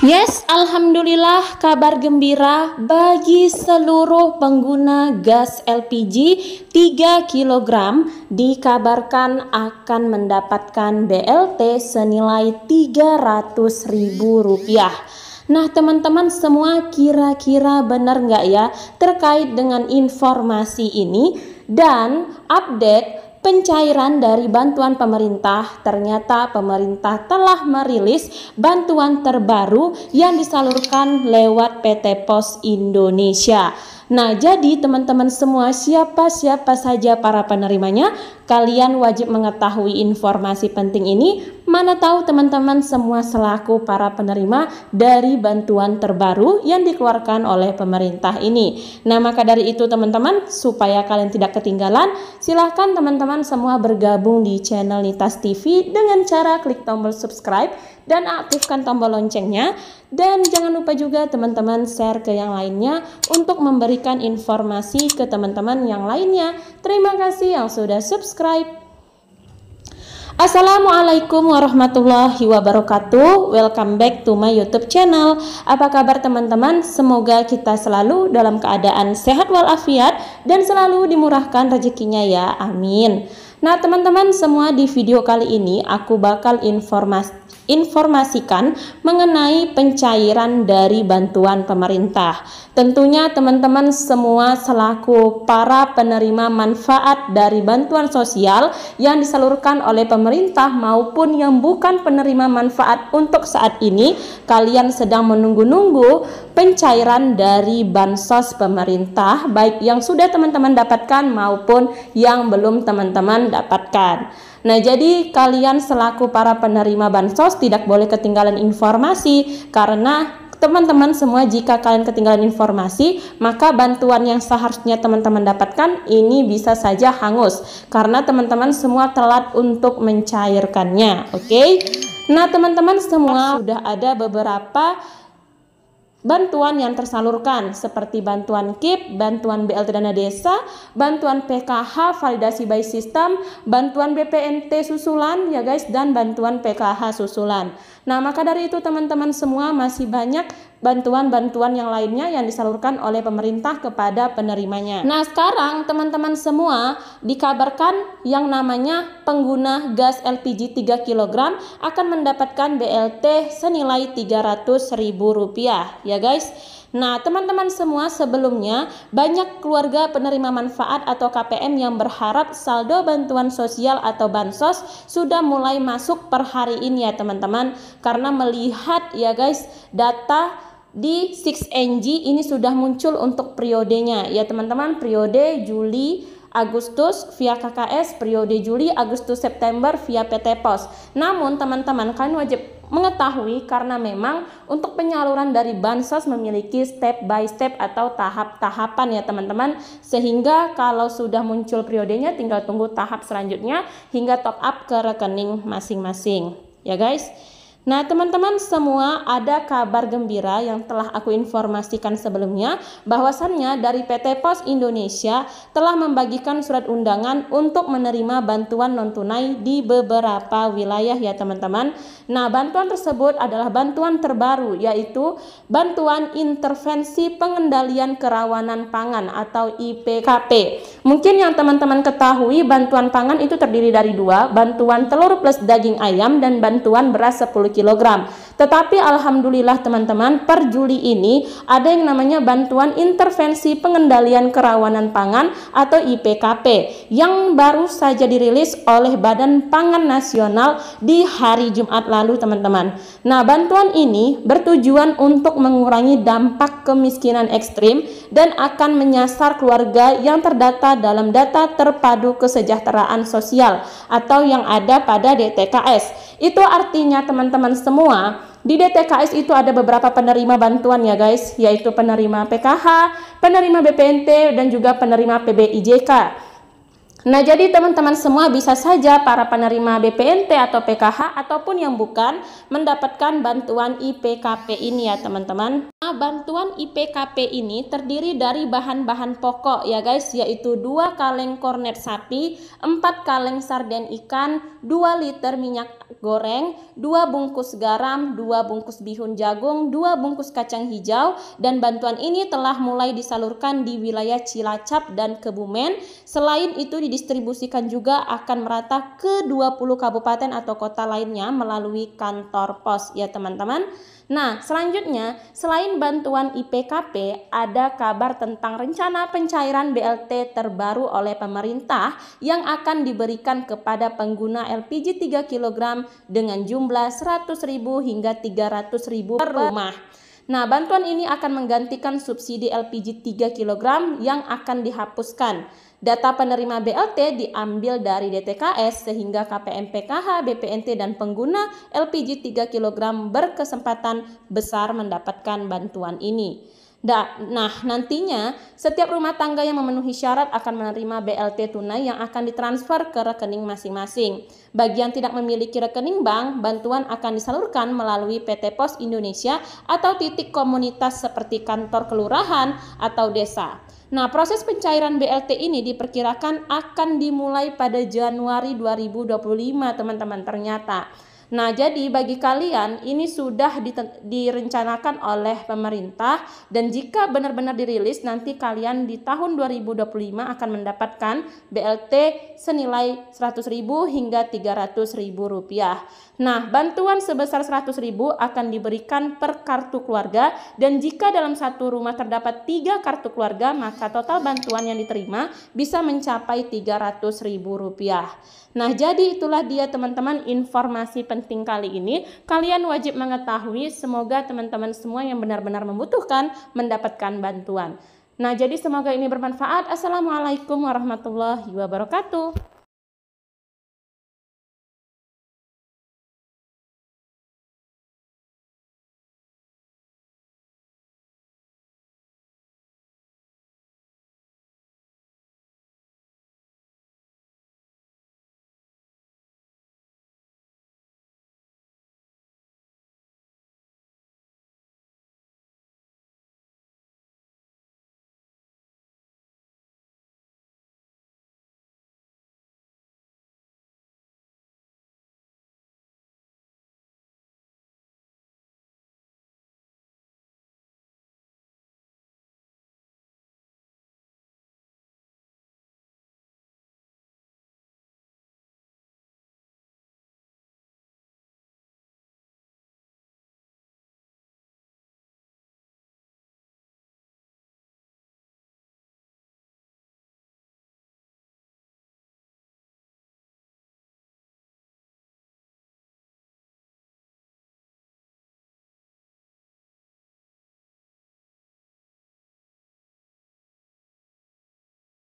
Yes, alhamdulillah kabar gembira bagi seluruh pengguna gas LPG 3 kg dikabarkan akan mendapatkan BLT senilai Rp300.000. Nah teman-teman semua kira-kira benar nggak ya terkait dengan informasi ini dan update pencairan dari bantuan pemerintah, ternyata pemerintah telah merilis bantuan terbaru yang disalurkan lewat PT Pos Indonesia. Nah, jadi teman-teman semua siapa-siapa saja para penerimanya, kalian wajib mengetahui informasi penting ini. Mana tahu teman-teman semua selaku para penerima dari bantuan terbaru yang dikeluarkan oleh pemerintah ini. Nah, maka dari itu teman-teman, supaya kalian tidak ketinggalan, silahkan teman-teman semua bergabung di channel Nitas TV dengan cara klik tombol subscribe dan aktifkan tombol loncengnya. Dan jangan lupa juga teman-teman share ke yang lainnya untuk memberikan informasi ke teman-teman yang lainnya. Terima kasih yang sudah subscribe. Assalamualaikum warahmatullahi wabarakatuh Welcome back to my youtube channel Apa kabar teman-teman? Semoga kita selalu dalam keadaan sehat walafiat Dan selalu dimurahkan rezekinya ya, amin Nah teman-teman semua di video kali ini aku bakal informasi informasikan mengenai pencairan dari bantuan pemerintah. Tentunya teman-teman semua selaku para penerima manfaat dari bantuan sosial yang disalurkan oleh pemerintah maupun yang bukan penerima manfaat untuk saat ini, kalian sedang menunggu-nunggu pencairan dari bansos pemerintah baik yang sudah teman-teman dapatkan maupun yang belum teman-teman dapatkan. Nah, jadi kalian selaku para penerima bansos tidak boleh ketinggalan informasi karena teman-teman semua jika kalian ketinggalan informasi maka bantuan yang seharusnya teman-teman dapatkan ini bisa saja hangus karena teman-teman semua telat untuk mencairkannya oke okay? nah teman-teman semua sudah ada beberapa bantuan yang tersalurkan seperti bantuan KIP, bantuan BLT Dana Desa, bantuan PKH validasi by system, bantuan BPNT susulan ya guys dan bantuan PKH susulan. Nah, maka dari itu teman-teman semua masih banyak bantuan-bantuan yang lainnya yang disalurkan oleh pemerintah kepada penerimanya. Nah, sekarang teman-teman semua dikabarkan yang namanya pengguna gas LPG 3 kg akan mendapatkan BLT senilai Rp300.000 ya guys. Nah, teman-teman semua sebelumnya banyak keluarga penerima manfaat atau KPM yang berharap saldo bantuan sosial atau bansos sudah mulai masuk per hari ini ya teman-teman karena melihat ya guys data di 6NG ini sudah muncul untuk periodenya ya teman-teman periode Juli Agustus via KKS periode Juli Agustus September via PT Pos. Namun teman-teman kalian wajib mengetahui karena memang untuk penyaluran dari bansos memiliki step by step atau tahap-tahapan ya teman-teman sehingga kalau sudah muncul periodenya tinggal tunggu tahap selanjutnya hingga top up ke rekening masing-masing ya guys. Nah, teman-teman semua ada kabar gembira yang telah aku informasikan sebelumnya bahwasannya dari PT Pos Indonesia telah membagikan surat undangan untuk menerima bantuan non tunai di beberapa wilayah ya teman-teman. Nah, bantuan tersebut adalah bantuan terbaru yaitu bantuan intervensi pengendalian kerawanan pangan atau IPKP. Mungkin yang teman-teman ketahui bantuan pangan itu terdiri dari dua, bantuan telur plus daging ayam dan bantuan beras 10 kilogram. Tetapi alhamdulillah teman-teman, per Juli ini ada yang namanya bantuan intervensi pengendalian kerawanan pangan atau IPKP yang baru saja dirilis oleh Badan Pangan Nasional di hari Jumat lalu teman-teman. Nah, bantuan ini bertujuan untuk mengurangi dampak kemiskinan ekstrim dan akan menyasar keluarga yang terdata dalam data terpadu kesejahteraan sosial atau yang ada pada DTKS. Itu artinya teman-teman semua di DTKS itu ada beberapa penerima bantuan ya guys, yaitu penerima PKH, penerima BPNT, dan juga penerima PBIJK. Nah, jadi teman-teman semua bisa saja para penerima BPNT atau PKH ataupun yang bukan mendapatkan bantuan IPKP ini ya, teman-teman. Nah, bantuan IPKP ini terdiri dari bahan-bahan pokok ya, guys, yaitu 2 kaleng kornet sapi, 4 kaleng sarden ikan, 2 liter minyak goreng, 2 bungkus garam, 2 bungkus bihun jagung, 2 bungkus kacang hijau dan bantuan ini telah mulai disalurkan di wilayah Cilacap dan Kebumen. Selain itu di didistribusikan juga akan merata ke 20 kabupaten atau kota lainnya melalui kantor pos ya teman-teman. Nah, selanjutnya selain bantuan IPKP, ada kabar tentang rencana pencairan BLT terbaru oleh pemerintah yang akan diberikan kepada pengguna LPG 3 kg dengan jumlah 100.000 hingga 300.000 per rumah. Nah, bantuan ini akan menggantikan subsidi LPG 3 kg yang akan dihapuskan. Data penerima BLT diambil dari DTKS sehingga KPM PKH, BPNT dan pengguna LPG 3 kg berkesempatan besar mendapatkan bantuan ini. Nah, nantinya setiap rumah tangga yang memenuhi syarat akan menerima BLT tunai yang akan ditransfer ke rekening masing-masing. Bagi yang tidak memiliki rekening bank, bantuan akan disalurkan melalui PT Pos Indonesia atau titik komunitas seperti kantor kelurahan atau desa. Nah, proses pencairan BLT ini diperkirakan akan dimulai pada Januari 2025, teman-teman ternyata. Nah, jadi bagi kalian ini sudah direncanakan oleh pemerintah dan jika benar-benar dirilis nanti kalian di tahun 2025 akan mendapatkan BLT senilai 100.000 hingga 300.000 rupiah. Nah, bantuan sebesar 100.000 akan diberikan per kartu keluarga dan jika dalam satu rumah terdapat tiga kartu keluarga maka total bantuan yang diterima bisa mencapai 300.000 rupiah. Nah, jadi itulah dia teman-teman informasi penting penting kali ini, kalian wajib mengetahui semoga teman-teman semua yang benar-benar membutuhkan mendapatkan bantuan. Nah, jadi semoga ini bermanfaat. Assalamualaikum warahmatullahi wabarakatuh.